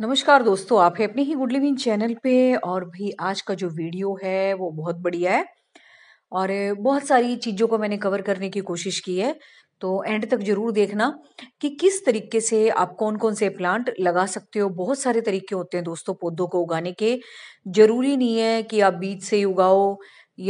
नमस्कार दोस्तों आप है अपने ही गुड लिविंग चैनल पे और भाई आज का जो वीडियो है वो बहुत बढ़िया है और बहुत सारी चीज़ों को मैंने कवर करने की कोशिश की है तो एंड तक ज़रूर देखना कि किस तरीके से आप कौन कौन से प्लांट लगा सकते हो बहुत सारे तरीके होते हैं दोस्तों पौधों को उगाने के ज़रूरी नहीं है कि आप बीज से ही उगाओ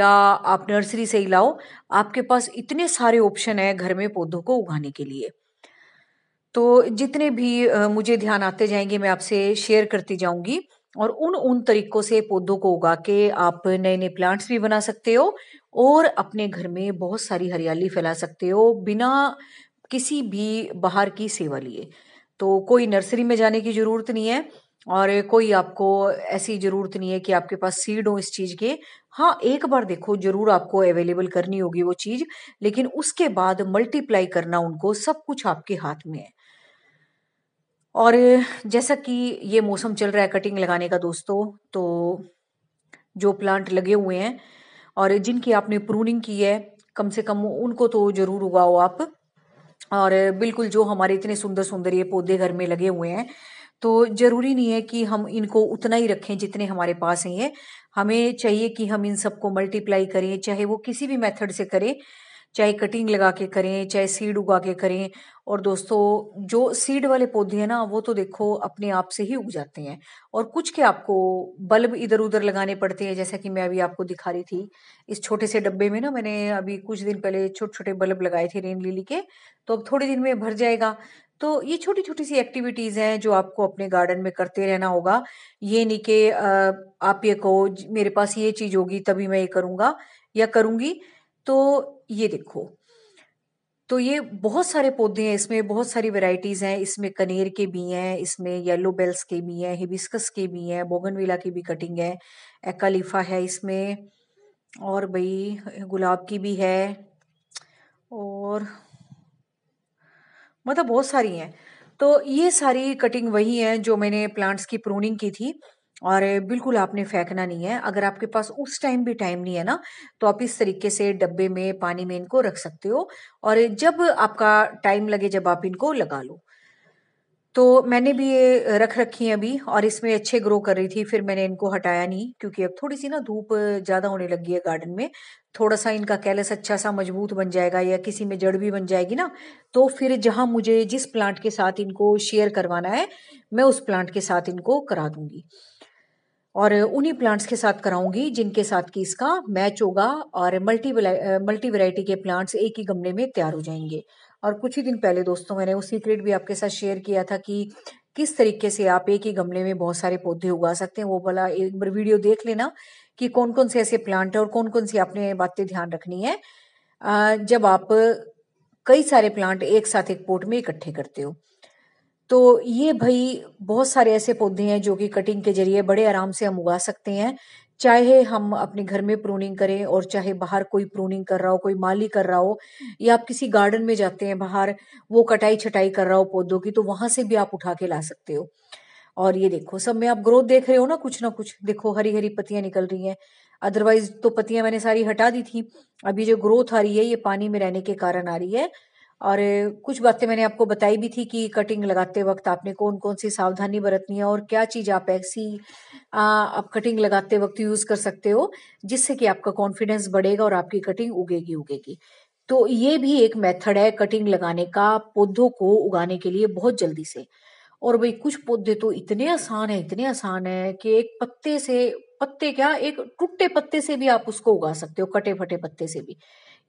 या आप नर्सरी से ही लाओ आपके पास इतने सारे ऑप्शन है घर में पौधों को उगाने के लिए तो जितने भी मुझे ध्यान आते जाएंगे मैं आपसे शेयर करती जाऊंगी और उन उन तरीकों से पौधों को उगा के आप नए नए प्लांट्स भी बना सकते हो और अपने घर में बहुत सारी हरियाली फैला सकते हो बिना किसी भी बाहर की सेवा लिए तो कोई नर्सरी में जाने की ज़रूरत नहीं है और कोई आपको ऐसी ज़रूरत नहीं है कि आपके पास सीड हो इस चीज़ के हाँ एक बार देखो ज़रूर आपको अवेलेबल करनी होगी वो चीज़ लेकिन उसके बाद मल्टीप्लाई करना उनको सब कुछ आपके हाथ में है और जैसा कि ये मौसम चल रहा है कटिंग लगाने का दोस्तों तो जो प्लांट लगे हुए हैं और जिनकी आपने प्रूनिंग की है कम से कम उनको तो जरूर उगाओ आप और बिल्कुल जो हमारे इतने सुंदर सुंदर ये पौधे घर में लगे हुए हैं तो जरूरी नहीं है कि हम इनको उतना ही रखें जितने हमारे पास हैं ये हमें चाहिए कि हम इन सबको मल्टीप्लाई करें चाहे वो किसी भी मेथड से करें चाहे कटिंग लगा के करें चाहे सीड उगा के करें और दोस्तों जो सीड वाले पौधे हैं ना वो तो देखो अपने आप से ही उग जाते हैं और कुछ के आपको बल्ब इधर उधर लगाने पड़ते हैं जैसा कि मैं अभी आपको दिखा रही थी इस छोटे से डब्बे में ना मैंने अभी कुछ दिन पहले छोटे छोटे बल्ब लगाए थे रेन लिली के तो अब थोड़े दिन में भर जाएगा तो ये छोटी छोटी सी एक्टिविटीज़ हैं जो आपको अपने गार्डन में करते रहना होगा ये नहीं कि आप ये कहो मेरे पास ये चीज़ होगी तभी मैं ये करूंगा या करूंगी तो ये देखो तो ये बहुत सारे पौधे हैं इसमें बहुत सारी वैरायटीज हैं इसमें कनेर के भी हैं इसमें येलो बेल्स के भी हैं हिबिस्कस के भी हैं बोगनविला की भी कटिंग है एकालीफा है इसमें और भाई गुलाब की भी है और मतलब बहुत सारी हैं तो ये सारी कटिंग वही है जो मैंने प्लांट्स की प्रूनिंग की थी और बिल्कुल आपने फेंकना नहीं है अगर आपके पास उस टाइम भी टाइम नहीं है ना तो आप इस तरीके से डब्बे में पानी में इनको रख सकते हो और जब आपका टाइम लगे जब आप इनको लगा लो तो मैंने भी ये रख रखी है अभी और इसमें अच्छे ग्रो कर रही थी फिर मैंने इनको हटाया नहीं क्योंकि अब थोड़ी सी ना धूप ज़्यादा होने लगी है गार्डन में थोड़ा सा इनका कैलस अच्छा सा मजबूत बन जाएगा या किसी में जड़ भी बन जाएगी ना तो फिर जहां मुझे जिस प्लांट के साथ इनको शेयर करवाना है मैं उस प्लांट के साथ इनको करा दूंगी और उन्हीं प्लांट्स के साथ कराऊंगी जिनके साथ की इसका मैच होगा और मल्टी मल्टी वैरायटी के प्लांट्स एक ही गमले में तैयार हो जाएंगे और कुछ ही दिन पहले दोस्तों मैंने वो सीक्रेट भी आपके साथ शेयर किया था कि किस तरीके से आप एक ही गमले में बहुत सारे पौधे उगा सकते हैं वो वाला एक बार वीडियो देख लेना कि कौन कौन से ऐसे प्लांट है और कौन कौन सी आपने बातें ध्यान रखनी है जब आप कई सारे प्लांट एक साथ एक पोट में इकट्ठे करते हो तो ये भाई बहुत सारे ऐसे पौधे हैं जो कि कटिंग के जरिए बड़े आराम से हम उगा सकते हैं चाहे हम अपने घर में प्रूनिंग करें और चाहे बाहर कोई प्रूनिंग कर रहा हो कोई माली कर रहा हो या आप किसी गार्डन में जाते हैं बाहर वो कटाई छटाई कर रहा हो पौधों की तो वहां से भी आप उठा के ला सकते हो और ये देखो सब में आप ग्रोथ देख रहे हो ना कुछ ना कुछ देखो हरी हरी पत्तियां निकल रही हैं अदरवाइज तो पत्तियां मैंने सारी हटा दी थी अभी जो ग्रोथ आ रही है ये पानी में रहने के कारण आ रही है और कुछ बातें मैंने आपको बताई भी थी कि कटिंग लगाते वक्त आपने कौन कौन सी सावधानी बरतनी है और क्या चीज आप ऐसी आप कटिंग लगाते वक्त यूज कर सकते हो जिससे कि आपका कॉन्फिडेंस बढ़ेगा और आपकी कटिंग उगेगी उगेगी तो ये भी एक मेथड है कटिंग लगाने का पौधों को उगाने के लिए बहुत जल्दी से और भाई कुछ पौधे तो इतने आसान है इतने आसान है कि एक पत्ते से पत्ते क्या एक टूटे पत्ते से भी आप उसको उगा सकते हो कटे फटे पत्ते से भी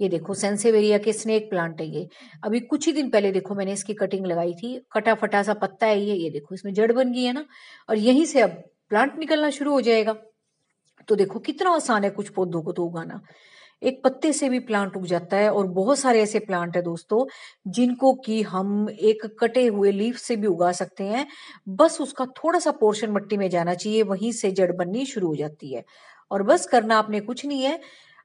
ये देखो सेंसेवेरिया के स्नेक प्लांट है ये अभी कुछ ही दिन पहले देखो मैंने इसकी कटिंग लगाई थी कटा फटा सा पत्ता है ये ये देखो इसमें जड़ बन गई है ना और यहीं से अब प्लांट निकलना शुरू हो जाएगा तो देखो कितना आसान है कुछ पौधों को तो उगाना एक पत्ते से भी प्लांट उग जाता है और बहुत सारे ऐसे प्लांट है दोस्तों जिनको कि हम एक कटे हुए लीफ से भी उगा सकते हैं बस उसका थोड़ा सा पोर्शन मिट्टी में जाना चाहिए वहीं से जड़ बननी शुरू हो जाती है और बस करना आपने कुछ नहीं है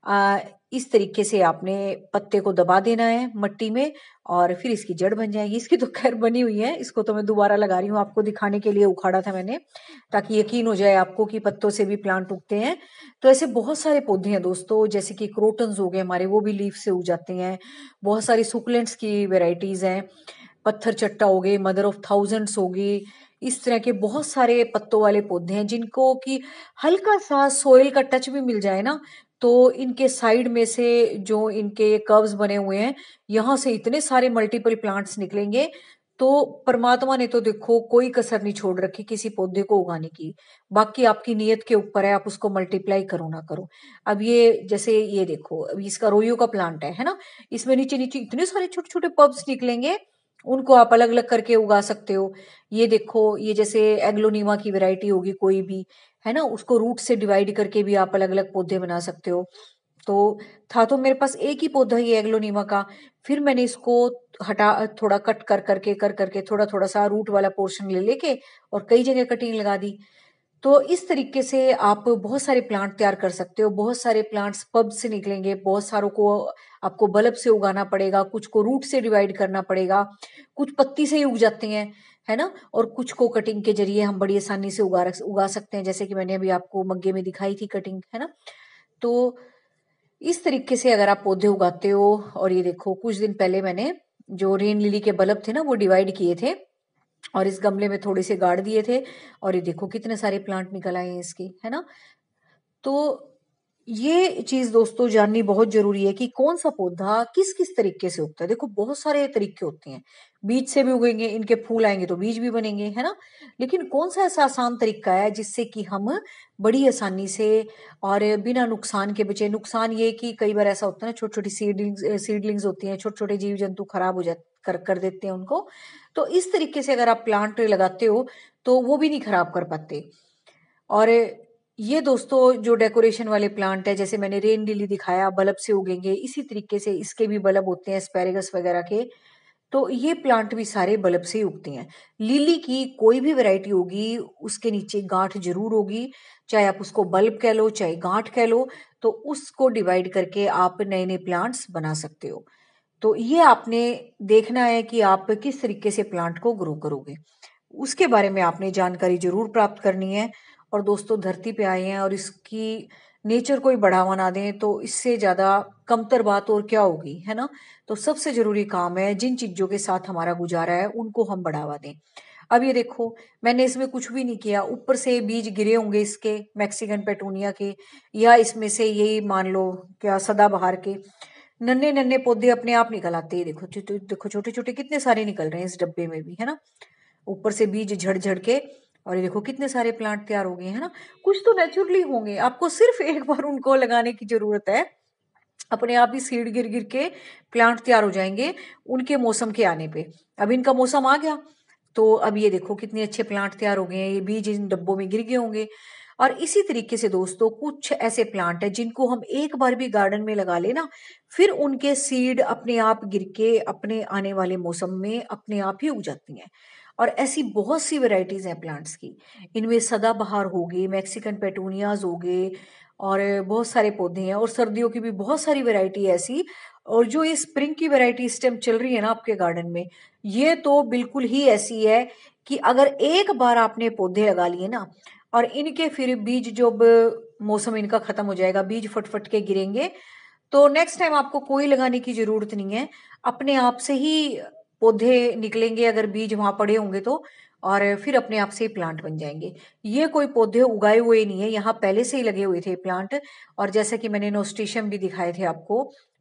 आ, इस तरीके से आपने पत्ते को दबा देना है मट्टी में और फिर इसकी जड़ बन जाएगी इसकी तो खैर बनी हुई है इसको तो मैं दोबारा लगा रही हूँ आपको दिखाने के लिए उखाड़ा था मैंने ताकि यकीन हो जाए आपको कि पत्तों से भी प्लांट उगते हैं तो ऐसे बहुत सारे पौधे हैं दोस्तों जैसे कि क्रोटन्स हो गए हमारे वो भी लीफ से उग जाते हैं बहुत सारी सुकलेंट्स की वेराइटीज़ हैं पत्थर चट्टा हो गए मदर ऑफ थाउजेंड्स हो गई इस तरह के बहुत सारे पत्तों वाले पौधे हैं जिनको कि हल्का सा सोयल का टच भी मिल जाए ना तो इनके साइड में से जो इनके कर्व्स बने हुए हैं यहाँ से इतने सारे मल्टीपल प्लांट्स निकलेंगे तो परमात्मा ने तो देखो कोई कसर नहीं छोड़ रखी किसी पौधे को उगाने की बाकी आपकी नियत के ऊपर है आप उसको मल्टीप्लाई करो ना करो अब ये जैसे ये देखो अब इसका रोयो का प्लांट है है ना इसमें नीचे नीचे इतने सारे छोटे छोटे पब्स निकलेंगे उनको आप अलग अलग करके उगा सकते हो ये देखो ये जैसे एग्लोनीमा की वैरायटी होगी कोई भी है ना उसको रूट से डिवाइड करके भी आप अलग अलग पौधे बना सकते हो तो था तो मेरे पास एक ही पौधा ही एग्लोनीमा का फिर मैंने इसको हटा थोड़ा कट कर करके कर करके थोड़ा थोड़ा सा रूट वाला पोर्शन ले लेके और कई जगह कटिंग लगा दी तो इस तरीके से आप बहुत सारे प्लांट तैयार कर सकते हो बहुत सारे प्लांट्स पब से निकलेंगे बहुत सारों को आपको बल्ब से उगाना पड़ेगा कुछ को रूट से डिवाइड करना पड़ेगा कुछ पत्ती से ही उग जाते हैं है ना और कुछ को कटिंग के जरिए हम बड़ी आसानी से उगा रख उगा सकते हैं जैसे कि मैंने अभी आपको मग्गे में दिखाई थी कटिंग है ना तो इस तरीके से अगर आप पौधे उगाते हो और ये देखो कुछ दिन पहले मैंने जो रेन लिली के बल्ब थे ना वो डिवाइड किए थे और इस गमले में थोड़े से गाड़ दिए थे और ये देखो कितने सारे प्लांट निकल आए हैं इसके है ना तो ये चीज दोस्तों जाननी बहुत जरूरी है कि कौन सा पौधा किस किस तरीके से उगता है देखो बहुत सारे तरीके होते हैं बीज से भी उगेंगे इनके फूल आएंगे तो बीज भी बनेंगे है ना लेकिन कौन सा ऐसा आसान तरीका है जिससे कि हम बड़ी आसानी से और बिना नुकसान के बचे नुकसान ये कि कई बार ऐसा होता है ना छोटी छोटी सीडलिंग्स सीडलिंग्स होती हैं छोटे छोटे जीव जंतु खराब हो जाते कर कर देते हैं उनको तो इस तरीके से अगर आप प्लांट लगाते हो तो वो भी नहीं खराब कर पाते और ये दोस्तों जो डेकोरेशन वाले प्लांट है जैसे मैंने रेन लिली दिखाया बल्ब से उगेंगे इसी तरीके से इसके भी बल्ब होते हैं स्पेरेगस वगैरह के तो ये प्लांट भी सारे बल्ब से ही उगते हैं लिली की कोई भी वैरायटी होगी उसके नीचे गांठ जरूर होगी चाहे आप उसको बल्ब कह लो चाहे गांठ कह लो तो उसको डिवाइड करके आप नए नए प्लांट्स बना सकते हो तो ये आपने देखना है कि आप किस तरीके से प्लांट को ग्रो करोगे उसके बारे में आपने जानकारी जरूर प्राप्त करनी है और दोस्तों धरती पे आए हैं और इसकी नेचर को ही बढ़ावा ना दें तो इससे ज़्यादा कमतर बात और क्या होगी है ना तो सबसे ज़रूरी काम है जिन चीज़ों के साथ हमारा गुजारा है उनको हम बढ़ावा दें अब ये देखो मैंने इसमें कुछ भी नहीं किया ऊपर से बीज गिरे होंगे इसके मैक्सिकन पेटूनिया के या इसमें से यही मान लो क्या सदाबहार के नन्हे नन्हे पौधे अपने आप निकल आते हैं देखो देखो छोटे छोटे कितने सारे निकल रहे हैं इस डब्बे में भी है ना ऊपर से बीज झड़ झड़ के और ये देखो कितने सारे प्लांट तैयार हो गए हैं ना कुछ तो नेचुरली होंगे आपको सिर्फ एक बार उनको लगाने की जरूरत है अपने आप ही सीड गिर गिर के प्लांट तैयार हो जाएंगे उनके मौसम के आने पे अब इनका मौसम आ गया तो अब ये देखो कितने अच्छे प्लांट तैयार हो गए हैं ये बीज इन डब्बों में गिर गए होंगे और इसी तरीके से दोस्तों कुछ ऐसे प्लांट है जिनको हम एक बार भी गार्डन में लगा लेना फिर उनके सीड अपने आप गिर के अपने आने वाले मौसम में अपने आप ही उग जाती हैं और ऐसी बहुत सी वेराइटीज़ हैं प्लांट्स की इनमें सदाबहार हो गए मैक्सिकन पेटूनियाज हो गए और बहुत सारे पौधे हैं और सर्दियों की भी बहुत सारी वैरायटी ऐसी और जो ये स्प्रिंग की वैरायटी इस टाइम चल रही है ना आपके गार्डन में ये तो बिल्कुल ही ऐसी है कि अगर एक बार आपने पौधे लगा लिए ना और इनके फिर बीज जब मौसम इनका ख़त्म हो जाएगा बीज फटफट के गिरेंगे तो नेक्स्ट टाइम आपको कोई लगाने की ज़रूरत नहीं है अपने आप से ही पौधे निकलेंगे अगर बीज वहां पड़े होंगे तो और फिर अपने आप से प्लांट बन जाएंगे ये कोई पौधे उगाए हुए नहीं है यहाँ पहले से ही लगे हुए थे प्लांट और जैसा कि मैंने नोस्टिशियम भी दिखाए थे आपको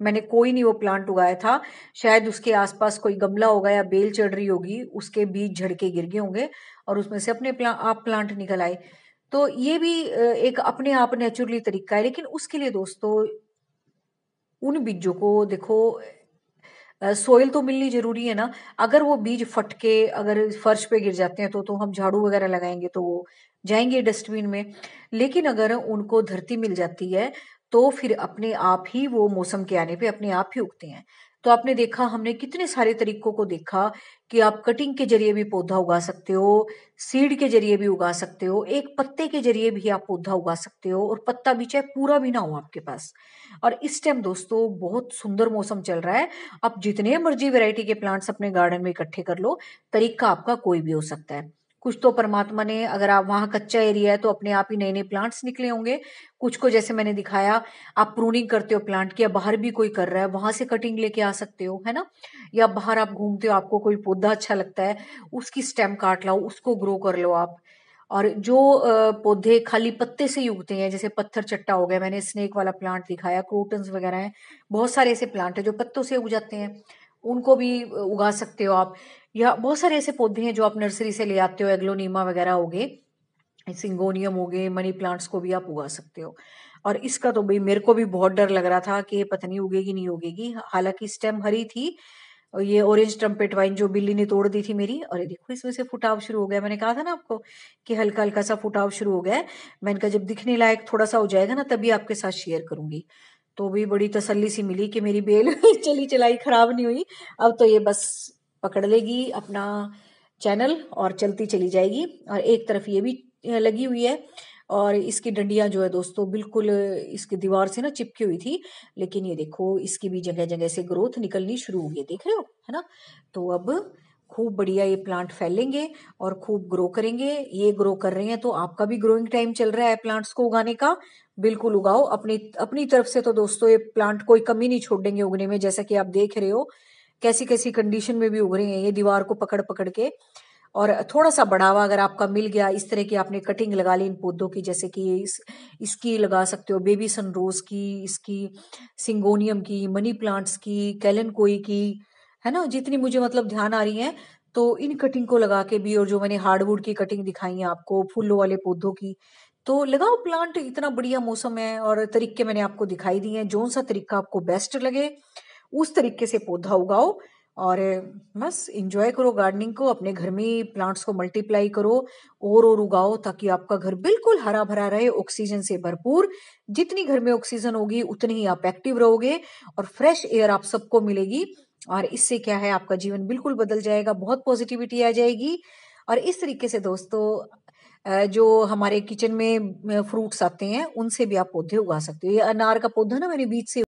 मैंने कोई नहीं वो प्लांट उगाया था शायद उसके आसपास कोई गमला होगा या बेल चढ़ रही होगी उसके बीज झड़के गिर गए होंगे और उसमें से अपने प्ला, आप प्लांट निकल आए तो ये भी एक अपने आप नेचुरली तरीका है लेकिन उसके लिए दोस्तों उन बीजों को देखो सोयल तो मिलनी जरूरी है ना अगर वो बीज फटके अगर फर्श पे गिर जाते हैं तो तो हम झाड़ू वगैरह लगाएंगे तो वो जाएंगे डस्टबिन में लेकिन अगर उनको धरती मिल जाती है तो फिर अपने आप ही वो मौसम के आने पे अपने आप ही उगते हैं तो आपने देखा हमने कितने सारे तरीकों को देखा कि आप कटिंग के जरिए भी पौधा उगा सकते हो सीड के जरिए भी उगा सकते हो एक पत्ते के जरिए भी आप पौधा उगा सकते हो और पत्ता भी चाहे पूरा भी ना हो आपके पास और इस टाइम दोस्तों बहुत सुंदर मौसम चल रहा है आप जितने मर्जी वेराइटी के प्लांट्स अपने गार्डन में इकट्ठे कर लो तरीका आपका कोई भी हो सकता है कुछ तो परमात्मा ने अगर आप वहां कच्चा एरिया है तो अपने आप ही नए नए प्लांट्स निकले होंगे कुछ को जैसे मैंने दिखाया आप प्रूनिंग करते हो प्लांट की या बाहर भी कोई कर रहा है वहां से कटिंग लेके आ सकते हो है ना या बाहर आप घूमते हो आपको कोई पौधा अच्छा लगता है उसकी स्टेम काट लाओ उसको ग्रो कर लो आप और जो पौधे खाली पत्ते से ही उगते हैं जैसे पत्थर चट्टा हो गया मैंने स्नेक वाला प्लांट दिखाया क्रोटन्स वगैरह हैं बहुत सारे ऐसे प्लांट है जो पत्तों से उग जाते हैं उनको भी उगा सकते हो आप या बहुत सारे ऐसे पौधे हैं जो आप नर्सरी से ले आते हो एग्लोनीमा वगैरह हो गए सिंगोनियम हो गए मनी प्लांट्स को भी आप उगा सकते हो और इसका तो भाई मेरे को भी बहुत डर लग रहा था कि ये पता नहीं उगेगी नहीं उगेगी हालांकि स्टेम हरी थी और ये ऑरेंज ट्रम्पेट वाइन जो बिल्ली ने तोड़ दी थी मेरी अरे देखो इसमें से फुटाव शुरू हो गया मैंने कहा था ना आपको कि हल्का हल्का सा फुटाव शुरू हो गया मैंने कहा जब दिखने लायक थोड़ा सा हो जाएगा ना तभी आपके साथ शेयर करूंगी तो भी बड़ी तसल्ली सी मिली कि मेरी बेल चली चलाई खराब नहीं हुई अब तो ये बस पकड़ लेगी अपना चैनल और चलती चली जाएगी और एक तरफ ये भी लगी हुई है और इसकी डंडियां जो है दोस्तों बिल्कुल इसकी दीवार से ना चिपकी हुई थी लेकिन ये देखो इसकी भी जगह जगह से ग्रोथ निकलनी शुरू हो है देख रहे हो है ना तो अब खूब बढ़िया ये प्लांट फैलेंगे और खूब ग्रो करेंगे ये ग्रो कर रहे हैं तो आपका भी ग्रोइंग टाइम चल रहा है प्लांट्स को उगाने का बिल्कुल उगाओ अपनी अपनी तरफ से तो दोस्तों ये प्लांट कोई कमी नहीं छोड़ देंगे उगने में जैसा कि आप देख रहे हो कैसी कैसी कंडीशन में भी उग रहे हैं ये दीवार को पकड़ पकड़ के और थोड़ा सा बढ़ावा अगर आपका मिल गया इस तरह की आपने कटिंग लगा ली इन पौधों की जैसे कि इस, इसकी लगा सकते हो बेबी सनरोज की इसकी सिंगोनियम की मनी प्लांट्स की कैलन कोई की है ना जितनी मुझे मतलब ध्यान आ रही है तो इन कटिंग को लगा के भी और जो मैंने हार्डवुड की कटिंग दिखाई है आपको फूलों वाले पौधों की तो लगाओ प्लांट इतना बढ़िया मौसम है और तरीके मैंने आपको दिखाई दिए हैं जो सा तरीका आपको बेस्ट लगे उस तरीके से पौधा उगाओ और बस इंजॉय करो गार्डनिंग को अपने घर में प्लांट्स को मल्टीप्लाई करो और और उगाओ ताकि आपका घर बिल्कुल हरा भरा रहे ऑक्सीजन से भरपूर जितनी घर में ऑक्सीजन होगी उतनी ही आप एक्टिव रहोगे और फ्रेश एयर आप सबको मिलेगी और इससे क्या है आपका जीवन बिल्कुल बदल जाएगा बहुत पॉजिटिविटी आ जाएगी और इस तरीके से दोस्तों जो हमारे किचन में फ्रूट्स आते हैं उनसे भी आप पौधे उगा सकते हो ये अनार का पौधा ना मैंने बीच से